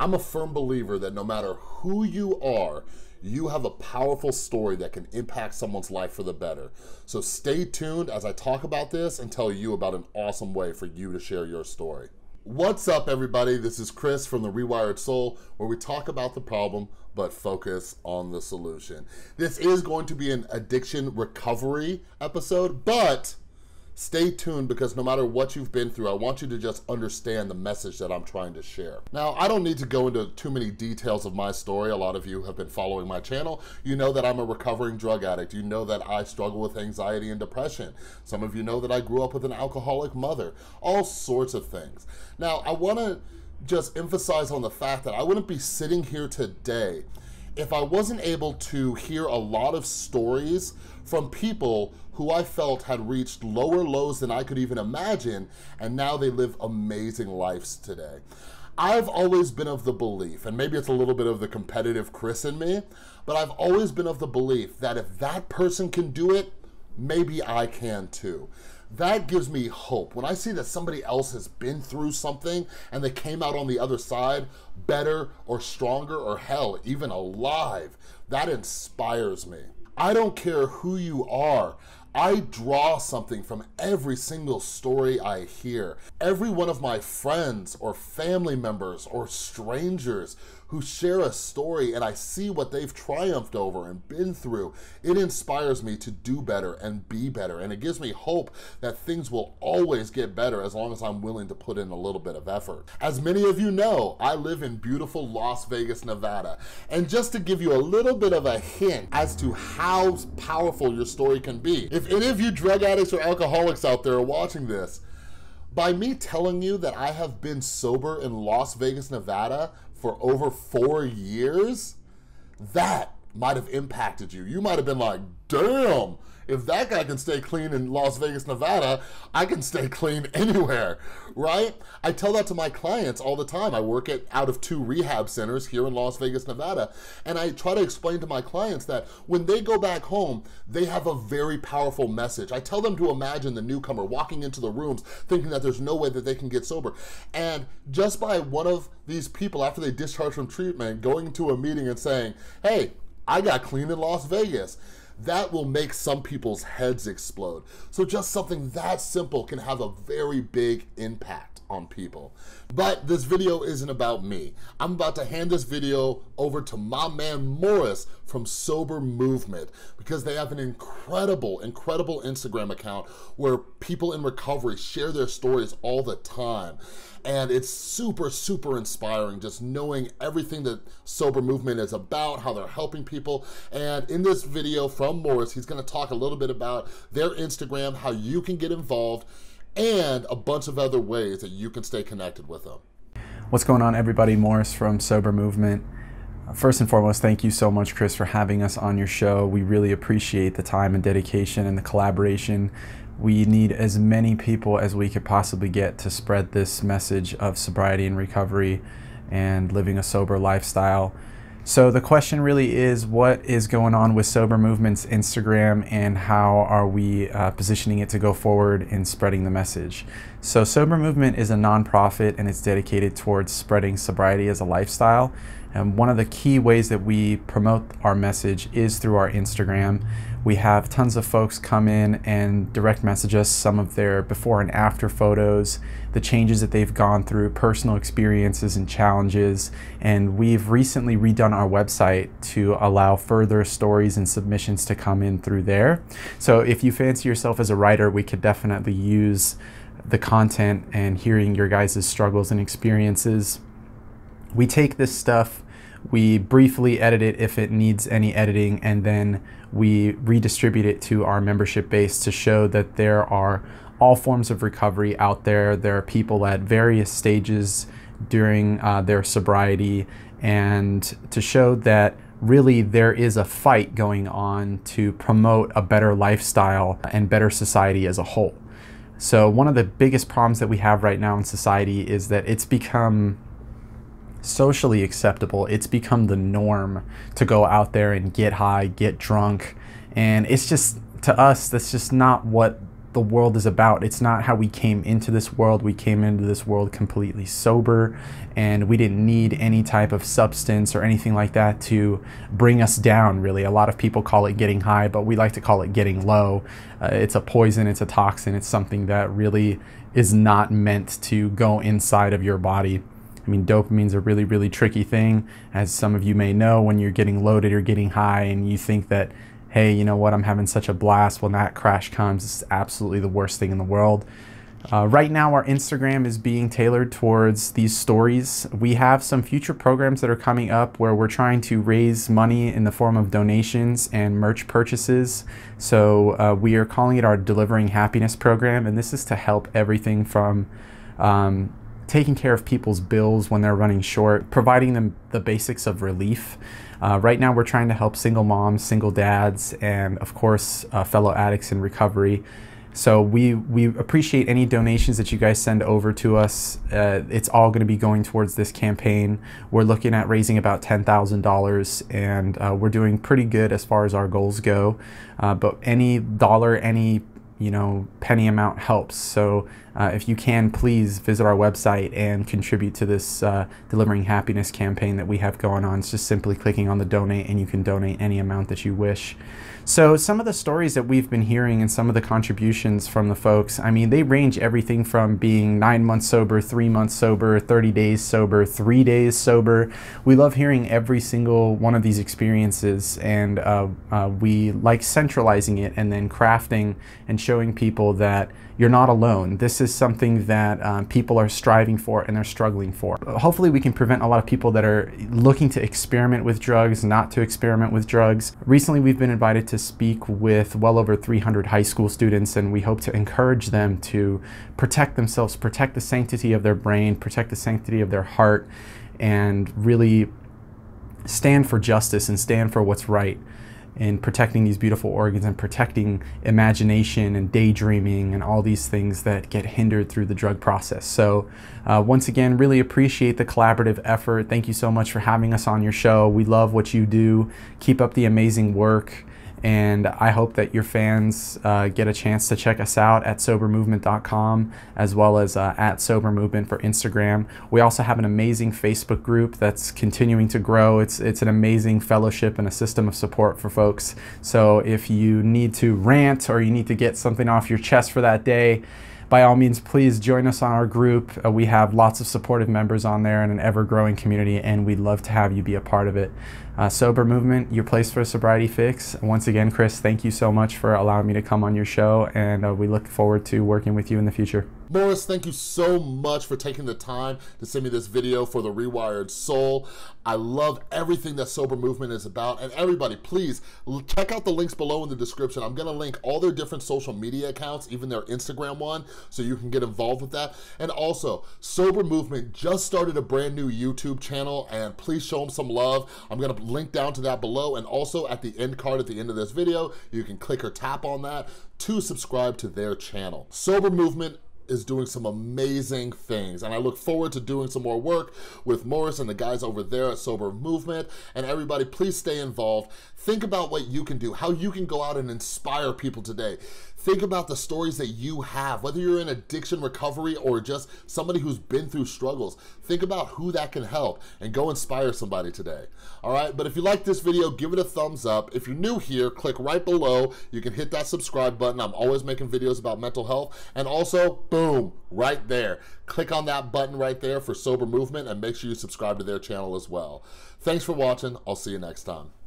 I'm a firm believer that no matter who you are, you have a powerful story that can impact someone's life for the better. So stay tuned as I talk about this and tell you about an awesome way for you to share your story. What's up, everybody? This is Chris from The Rewired Soul, where we talk about the problem but focus on the solution. This is going to be an addiction recovery episode, but Stay tuned because no matter what you've been through, I want you to just understand the message that I'm trying to share. Now, I don't need to go into too many details of my story. A lot of you have been following my channel. You know that I'm a recovering drug addict. You know that I struggle with anxiety and depression. Some of you know that I grew up with an alcoholic mother, all sorts of things. Now, I wanna just emphasize on the fact that I wouldn't be sitting here today if I wasn't able to hear a lot of stories from people who I felt had reached lower lows than I could even imagine, and now they live amazing lives today. I've always been of the belief, and maybe it's a little bit of the competitive Chris in me, but I've always been of the belief that if that person can do it, maybe I can too. That gives me hope. When I see that somebody else has been through something and they came out on the other side better or stronger or hell, even alive, that inspires me. I don't care who you are. I draw something from every single story I hear. Every one of my friends or family members or strangers who share a story and I see what they've triumphed over and been through, it inspires me to do better and be better. And it gives me hope that things will always get better as long as I'm willing to put in a little bit of effort. As many of you know, I live in beautiful Las Vegas, Nevada. And just to give you a little bit of a hint as to how powerful your story can be, if any of you drug addicts or alcoholics out there are watching this, by me telling you that I have been sober in Las Vegas, Nevada for over four years, that might have impacted you. You might have been like, damn, if that guy can stay clean in Las Vegas, Nevada, I can stay clean anywhere, right? I tell that to my clients all the time. I work at out of two rehab centers here in Las Vegas, Nevada, and I try to explain to my clients that when they go back home, they have a very powerful message. I tell them to imagine the newcomer walking into the rooms thinking that there's no way that they can get sober. And just by one of these people after they discharge from treatment going to a meeting and saying, hey, I got clean in Las Vegas that will make some people's heads explode. So just something that simple can have a very big impact on people. But this video isn't about me. I'm about to hand this video over to my man Morris from Sober Movement because they have an incredible, incredible Instagram account where people in recovery share their stories all the time. And it's super, super inspiring just knowing everything that Sober Movement is about, how they're helping people. And in this video from Morris, he's gonna talk a little bit about their Instagram, how you can get involved, and a bunch of other ways that you can stay connected with them. What's going on, everybody? Morris from Sober Movement. First and foremost, thank you so much, Chris, for having us on your show. We really appreciate the time and dedication and the collaboration. We need as many people as we could possibly get to spread this message of sobriety and recovery and living a sober lifestyle. So the question really is what is going on with Sober Movement's Instagram and how are we uh, positioning it to go forward in spreading the message? So Sober Movement is a nonprofit and it's dedicated towards spreading sobriety as a lifestyle. And one of the key ways that we promote our message is through our Instagram. We have tons of folks come in and direct message us some of their before and after photos, the changes that they've gone through, personal experiences and challenges. And we've recently redone our website to allow further stories and submissions to come in through there. So if you fancy yourself as a writer, we could definitely use the content and hearing your guys' struggles and experiences. We take this stuff we briefly edit it if it needs any editing, and then we redistribute it to our membership base to show that there are all forms of recovery out there. There are people at various stages during uh, their sobriety, and to show that really there is a fight going on to promote a better lifestyle and better society as a whole. So, one of the biggest problems that we have right now in society is that it's become socially acceptable. It's become the norm to go out there and get high, get drunk. And it's just, to us, that's just not what the world is about. It's not how we came into this world. We came into this world completely sober and we didn't need any type of substance or anything like that to bring us down, really. A lot of people call it getting high, but we like to call it getting low. Uh, it's a poison, it's a toxin, it's something that really is not meant to go inside of your body. I mean, dopamine's a really, really tricky thing. As some of you may know, when you're getting loaded or getting high and you think that, hey, you know what, I'm having such a blast, when that crash comes, it's absolutely the worst thing in the world. Uh, right now, our Instagram is being tailored towards these stories. We have some future programs that are coming up where we're trying to raise money in the form of donations and merch purchases. So, uh, we are calling it our Delivering Happiness program, and this is to help everything from um, taking care of people's bills when they're running short, providing them the basics of relief. Uh, right now, we're trying to help single moms, single dads, and of course, uh, fellow addicts in recovery. So we we appreciate any donations that you guys send over to us. Uh, it's all going to be going towards this campaign. We're looking at raising about ten thousand dollars, and uh, we're doing pretty good as far as our goals go. Uh, but any dollar, any you know penny amount helps. So uh, if you can, please visit our website and contribute to this uh, Delivering Happiness campaign that we have going on. It's just simply clicking on the donate, and you can donate any amount that you wish. So, some of the stories that we've been hearing and some of the contributions from the folks, I mean, they range everything from being nine months sober, three months sober, 30 days sober, three days sober. We love hearing every single one of these experiences, and uh, uh we like centralizing it and then crafting and showing people that you're not alone. This is something that um, people are striving for and they're struggling for. Hopefully, we can prevent a lot of people that are looking to experiment with drugs, not to experiment with drugs. Recently, we've been invited to speak with well over 300 high school students, and we hope to encourage them to protect themselves, protect the sanctity of their brain, protect the sanctity of their heart, and really stand for justice and stand for what's right in protecting these beautiful organs and protecting imagination and daydreaming and all these things that get hindered through the drug process. So, uh, once again, really appreciate the collaborative effort. Thank you so much for having us on your show. We love what you do. Keep up the amazing work and I hope that your fans uh, get a chance to check us out at sobermovement.com as well as uh, at sobermovement for Instagram. We also have an amazing Facebook group that's continuing to grow. It's it's an amazing fellowship and a system of support for folks. So if you need to rant or you need to get something off your chest for that day, by all means, please join us on our group. Uh, we have lots of supportive members on there and an ever growing community, and we'd love to have you be a part of it. Uh, Sober Movement, your place for a sobriety fix. Once again, Chris, thank you so much for allowing me to come on your show, and uh, we look forward to working with you in the future. Morris, thank you so much for taking the time to send me this video for The Rewired Soul. I love everything that Sober Movement is about. And everybody, please check out the links below in the description. I'm going to link all their different social media accounts, even their Instagram one, so you can get involved with that. And also, Sober Movement just started a brand new YouTube channel, and please show them some love. I'm going to link down to that below. And also, at the end card at the end of this video, you can click or tap on that to subscribe to their channel. Sober Movement is doing some amazing things. And I look forward to doing some more work with Morris and the guys over there at Sober Movement. And everybody, please stay involved. Think about what you can do, how you can go out and inspire people today. Think about the stories that you have, whether you're in addiction recovery or just somebody who's been through struggles. Think about who that can help and go inspire somebody today. All right, but if you like this video, give it a thumbs up. If you're new here, click right below. You can hit that subscribe button. I'm always making videos about mental health. And also, boom, right there. Click on that button right there for Sober Movement and make sure you subscribe to their channel as well. Thanks for watching. I'll see you next time.